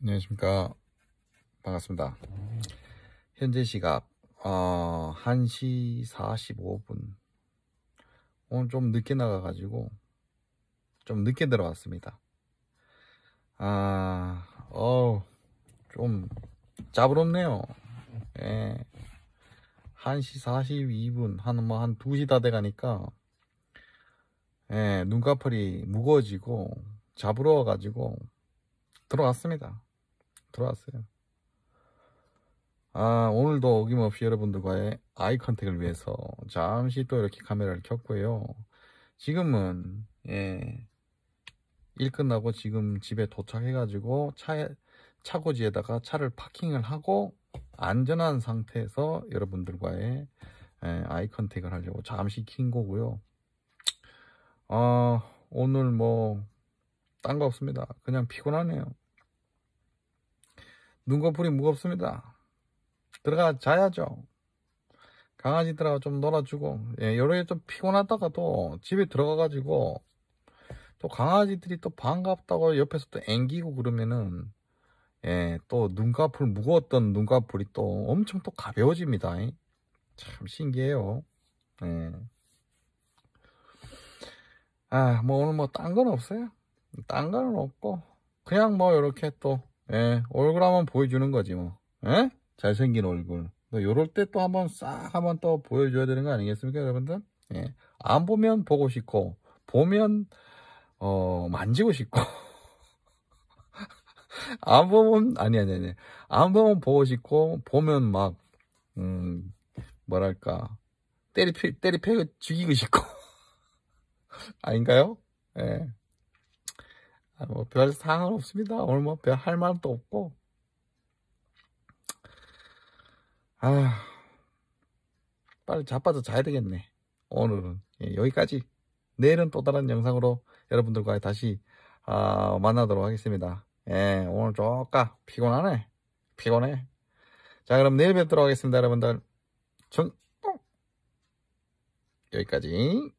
안녕하십니까 반갑습니다 현재 시각 어, 1시 45분 오늘 좀 늦게 나가 가지고 좀 늦게 들어왔습니다 아, 어, 우좀 자부럽네요 예. 1시 42분 한 뭐한 뭐 2시 다 돼 가니까 예, 눈꺼풀이 무거워지고 자부러워 가지고 들어왔습니다 들어왔어요. 아, 오늘도 어김없이 여러분들과의 아이 컨택을 위해서 잠시 또 이렇게 카메라를 켰고요. 지금은, 예, 일 끝나고 지금 집에 도착해가지고 차에, 차고지에다가 차를 파킹을 하고 안전한 상태에서 여러분들과의 예, 아이 컨택을 하려고 잠시 킨 거고요. 아, 오늘 뭐, 딴 거 없습니다. 그냥 피곤하네요. 눈꺼풀이 무겁습니다. 들어가 자야죠. 강아지들하고 좀 놀아주고 예, 여름에 좀 피곤하다가도 집에 들어가가지고 또 강아지들이 또 반갑다고 옆에서 또 앵기고 그러면은 예, 또 눈꺼풀 무거웠던 눈꺼풀이 또 엄청 또 가벼워집니다. 참 신기해요. 예. 아, 뭐 오늘 뭐 딴 건 없어요. 딴 건 없고 그냥 뭐 이렇게 또 예, 얼굴 한번 보여주는 거지 뭐. 예? 잘생긴 얼굴. 요럴 때 또 한번 싹 한번 또 보여줘야 되는 거 아니겠습니까, 여러분들? 예. 안 보면 보고 싶고, 보면, 어, 만지고 싶고. 안 보면, 아니, 아니, 아니. 안 보면 보고 싶고, 보면 막, 음, 뭐랄까. 때리, 때리 패, 죽이고 싶고. 아닌가요? 예. 아, 뭐별 상관 없습니다. 오늘 뭐별 할 말도 없고. 아, 빨리 자빠져 자야 되겠네. 오늘은 예, 여기까지. 내일은 또 다른 영상으로 여러분들과 다시 아, 만나도록 하겠습니다. 예, 오늘 쪼까 피곤하네. 피곤해. 자, 그럼 내일 뵙도록 하겠습니다, 여러분들. 전, 여기까지.